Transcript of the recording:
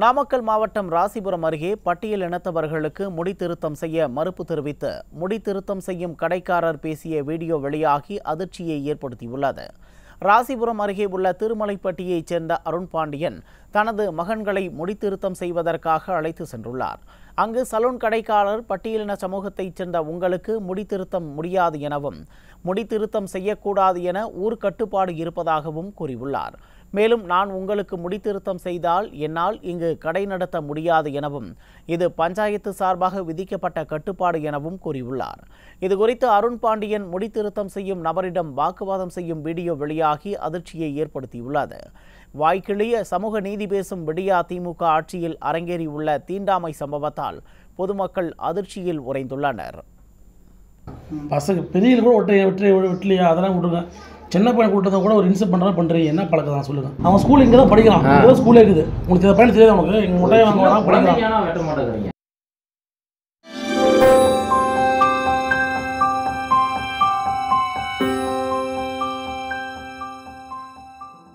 நாமக்கல் மாவட்டம் ராசிபுரம் அருகே பட்டியல் இனத்தவர்களுக்கு முடித்திருத்தம் செய்ய மறுப்பு தெரிவித்து முடித்திருத்தம் செய்யும் கடைக்காரர் பேசிய வீடியோ வெளியாகி அதிர்ச்சியை ஏற்படுத்தியுள்ளது ராசிபுரம் அருகே உள்ள திருமலைப்பட்டியைச் சேர்ந்த அருண் பாண்டியன் தனது மகன்களை முடித்திருத்தம் செய்வதற்காக அழைத்து சென்றுள்ளார் அங்கு சலூன் கடைக்காரர் பட்டியலின சமூகத்தைச் சேர்ந்த உங்களுக்கு முடித்திருத்தம் முடியாது எனவும் முடித்திருத்தம் செய்யக்கூடாது என ஊர் கட்டுப்பாடு இருப்பதாகவும் கூறியுள்ளார் மேலும் நான் உங்களுக்கு முடித்திருத்தம் செய்தால் என்னால் இங்கு கடை நடத்த முடியாது எனவும் இது பஞ்சாயத்து சார்பாக விதிக்கப்பட்ட கட்டுப்பாடு எனவும் கூறியுள்ளார் இதுகுறித்து அருண் பாண்டியன் முடித்திருத்தம் செய்யும் நபரிடம் வாக்குவாதம் செய்யும் வீடியோ வெளியாகி அதிர்ச்சியை ஏற்படுத்தியுள்ளது வாய்க்கிளிய சமூக நீதி பேசும் விடியா திமுக ஆட்சியில் அரங்கேறியுள்ள தீண்டாமை சம்பவத்தால் பொதுமக்கள் அதிர்ச்சியில் உறைந்துள்ளனர் பசங்க பெரியவர்கள் கூட ஒற்றை ஒற்றை விட்டுலையா அதெல்லாம் விடுங்க சின்ன பையன் கூட்டத்தை கூட ஒரு இன்செப்ட் பண்ணுறா பண்ணுறீங்க என்ன பழக்கம் தான் சொல்லுங்க அவன் ஸ்கூல் இங்கே தான் படிக்கிறான் ஏதோ ஸ்கூலே இருக்குது உங்களுக்கு இதை பையன் தெரியாது உனக்கு எங்கள் முட்டையை வாங்க படிக்கிறான்